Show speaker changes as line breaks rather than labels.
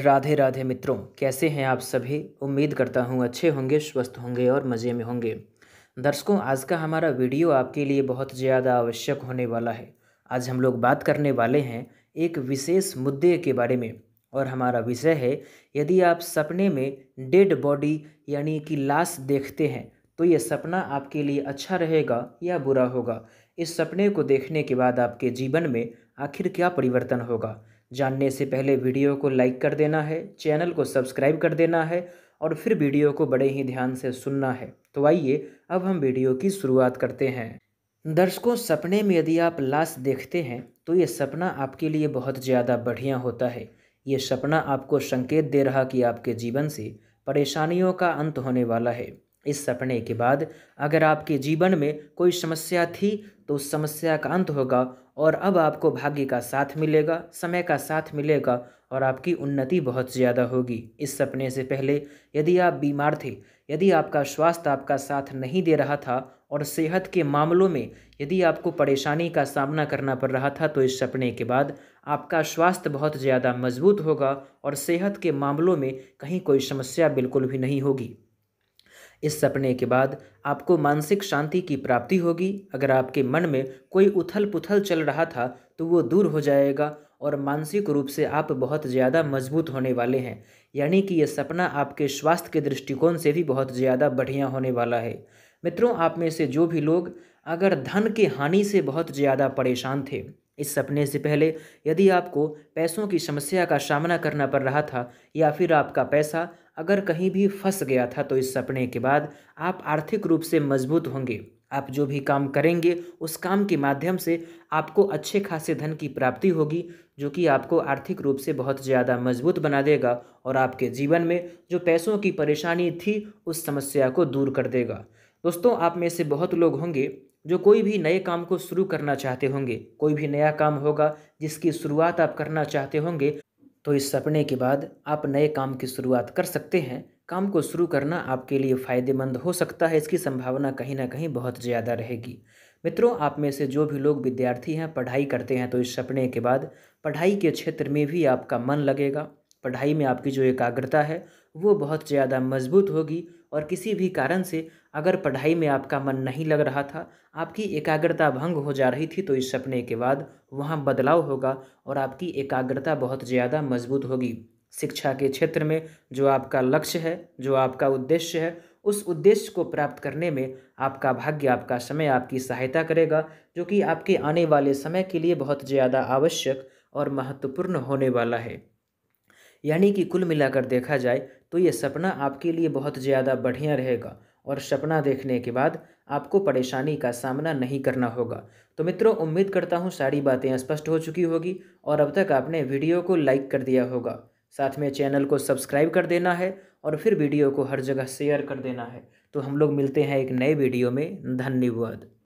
राधे राधे मित्रों कैसे हैं आप सभी उम्मीद करता हूँ अच्छे होंगे स्वस्थ होंगे और मज़े में होंगे दर्शकों आज का हमारा वीडियो आपके लिए बहुत ज़्यादा आवश्यक होने वाला है आज हम लोग बात करने वाले हैं एक विशेष मुद्दे के बारे में और हमारा विषय है यदि आप सपने में डेड बॉडी यानी कि लाश देखते हैं तो ये सपना आपके लिए अच्छा रहेगा या बुरा होगा इस सपने को देखने के बाद आपके जीवन में आखिर क्या परिवर्तन होगा जानने से पहले वीडियो को लाइक कर देना है चैनल को सब्सक्राइब कर देना है और फिर वीडियो को बड़े ही ध्यान से सुनना है तो आइए अब हम वीडियो की शुरुआत करते हैं दर्शकों सपने में यदि आप लाश देखते हैं तो ये सपना आपके लिए बहुत ज़्यादा बढ़िया होता है ये सपना आपको संकेत दे रहा कि आपके जीवन से परेशानियों का अंत होने वाला है इस सपने के बाद अगर आपके जीवन में कोई समस्या थी तो उस समस्या का अंत होगा और अब आपको भाग्य का साथ मिलेगा समय का साथ मिलेगा और आपकी उन्नति बहुत ज़्यादा होगी इस सपने से पहले यदि आप बीमार थे यदि आपका स्वास्थ्य आपका साथ नहीं दे रहा था और सेहत के मामलों में यदि आपको परेशानी का सामना करना पड़ रहा था तो इस सपने के बाद आपका स्वास्थ्य बहुत ज़्यादा मजबूत होगा और सेहत के मामलों में कहीं कोई समस्या बिल्कुल भी नहीं होगी इस सपने के बाद आपको मानसिक शांति की प्राप्ति होगी अगर आपके मन में कोई उथल पुथल चल रहा था तो वो दूर हो जाएगा और मानसिक रूप से आप बहुत ज़्यादा मजबूत होने वाले हैं यानी कि यह सपना आपके स्वास्थ्य के दृष्टिकोण से भी बहुत ज़्यादा बढ़िया होने वाला है मित्रों आप में से जो भी लोग अगर धन के हानि से बहुत ज़्यादा परेशान थे इस सपने से पहले यदि आपको पैसों की समस्या का सामना करना पड़ रहा था या फिर आपका पैसा अगर कहीं भी फंस गया था तो इस सपने के बाद आप आर्थिक रूप से मजबूत होंगे आप जो भी काम करेंगे उस काम के माध्यम से आपको अच्छे खासे धन की प्राप्ति होगी जो कि आपको आर्थिक रूप से बहुत ज़्यादा मजबूत बना देगा और आपके जीवन में जो पैसों की परेशानी थी उस समस्या को दूर कर देगा दोस्तों आप में से बहुत लोग होंगे जो कोई भी नए काम को शुरू करना चाहते होंगे कोई भी नया काम होगा जिसकी शुरुआत आप करना चाहते होंगे तो इस सपने के बाद आप नए काम की शुरुआत कर सकते हैं काम को शुरू करना आपके लिए फ़ायदेमंद हो सकता है इसकी संभावना कहीं ना कहीं बहुत ज़्यादा रहेगी मित्रों आप में से जो भी लोग विद्यार्थी हैं पढ़ाई करते हैं तो इस सपने के बाद पढ़ाई के क्षेत्र में भी आपका मन लगेगा पढ़ाई में आपकी जो एकाग्रता है वो बहुत ज़्यादा मजबूत होगी और किसी भी कारण से अगर पढ़ाई में आपका मन नहीं लग रहा था आपकी एकाग्रता भंग हो जा रही थी तो इस सपने के बाद वहाँ बदलाव होगा और आपकी एकाग्रता बहुत ज़्यादा मजबूत होगी शिक्षा के क्षेत्र में जो आपका लक्ष्य है जो आपका उद्देश्य है उस उद्देश्य को प्राप्त करने में आपका भाग्य आपका समय आपकी सहायता करेगा जो कि आपके आने वाले समय के लिए बहुत ज़्यादा आवश्यक और महत्वपूर्ण होने वाला है यानी कि कुल मिलाकर देखा जाए तो ये सपना आपके लिए बहुत ज़्यादा बढ़िया रहेगा और सपना देखने के बाद आपको परेशानी का सामना नहीं करना होगा तो मित्रों उम्मीद करता हूँ सारी बातें स्पष्ट हो चुकी होगी और अब तक आपने वीडियो को लाइक कर दिया होगा साथ में चैनल को सब्सक्राइब कर देना है और फिर वीडियो को हर जगह शेयर कर देना है तो हम लोग मिलते हैं एक नए वीडियो में धन्यवाद